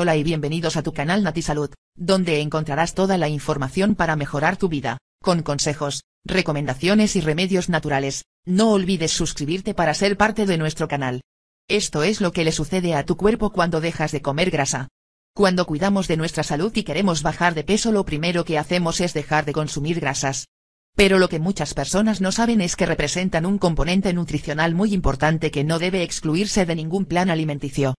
Hola y bienvenidos a tu canal NatiSalud, donde encontrarás toda la información para mejorar tu vida, con consejos, recomendaciones y remedios naturales. No olvides suscribirte para ser parte de nuestro canal. Esto es lo que le sucede a tu cuerpo cuando dejas de comer grasa. Cuando cuidamos de nuestra salud y queremos bajar de peso lo primero que hacemos es dejar de consumir grasas. Pero lo que muchas personas no saben es que representan un componente nutricional muy importante que no debe excluirse de ningún plan alimenticio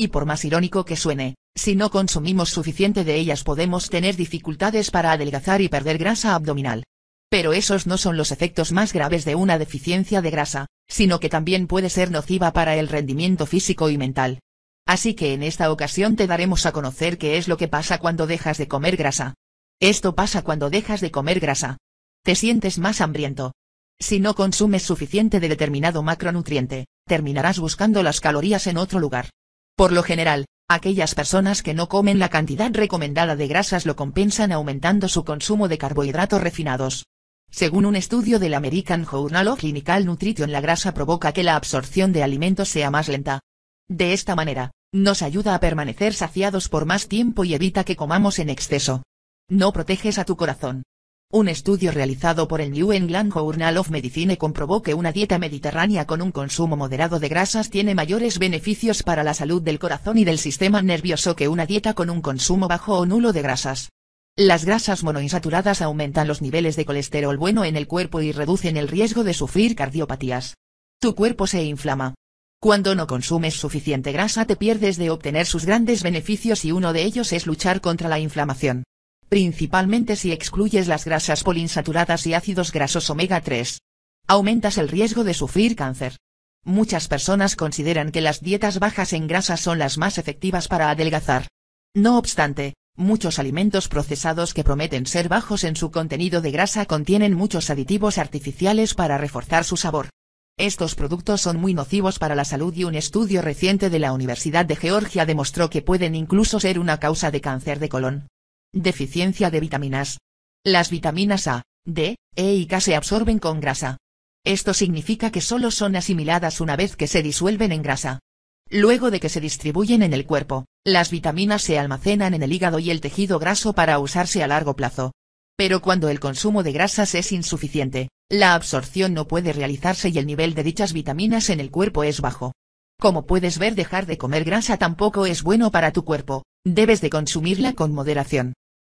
y por más irónico que suene, si no consumimos suficiente de ellas podemos tener dificultades para adelgazar y perder grasa abdominal. Pero esos no son los efectos más graves de una deficiencia de grasa, sino que también puede ser nociva para el rendimiento físico y mental. Así que en esta ocasión te daremos a conocer qué es lo que pasa cuando dejas de comer grasa. Esto pasa cuando dejas de comer grasa. Te sientes más hambriento. Si no consumes suficiente de determinado macronutriente, terminarás buscando las calorías en otro lugar. Por lo general, aquellas personas que no comen la cantidad recomendada de grasas lo compensan aumentando su consumo de carbohidratos refinados. Según un estudio del American Journal of Clinical Nutrition la grasa provoca que la absorción de alimentos sea más lenta. De esta manera, nos ayuda a permanecer saciados por más tiempo y evita que comamos en exceso. No proteges a tu corazón. Un estudio realizado por el New England Journal of Medicine comprobó que una dieta mediterránea con un consumo moderado de grasas tiene mayores beneficios para la salud del corazón y del sistema nervioso que una dieta con un consumo bajo o nulo de grasas. Las grasas monoinsaturadas aumentan los niveles de colesterol bueno en el cuerpo y reducen el riesgo de sufrir cardiopatías. Tu cuerpo se inflama. Cuando no consumes suficiente grasa te pierdes de obtener sus grandes beneficios y uno de ellos es luchar contra la inflamación principalmente si excluyes las grasas polinsaturadas y ácidos grasos omega 3. Aumentas el riesgo de sufrir cáncer. Muchas personas consideran que las dietas bajas en grasas son las más efectivas para adelgazar. No obstante, muchos alimentos procesados que prometen ser bajos en su contenido de grasa contienen muchos aditivos artificiales para reforzar su sabor. Estos productos son muy nocivos para la salud y un estudio reciente de la Universidad de Georgia demostró que pueden incluso ser una causa de cáncer de colon. Deficiencia de vitaminas. Las vitaminas A, D, E y K se absorben con grasa. Esto significa que solo son asimiladas una vez que se disuelven en grasa. Luego de que se distribuyen en el cuerpo, las vitaminas se almacenan en el hígado y el tejido graso para usarse a largo plazo. Pero cuando el consumo de grasas es insuficiente, la absorción no puede realizarse y el nivel de dichas vitaminas en el cuerpo es bajo. Como puedes ver dejar de comer grasa tampoco es bueno para tu cuerpo, debes de consumirla con moderación.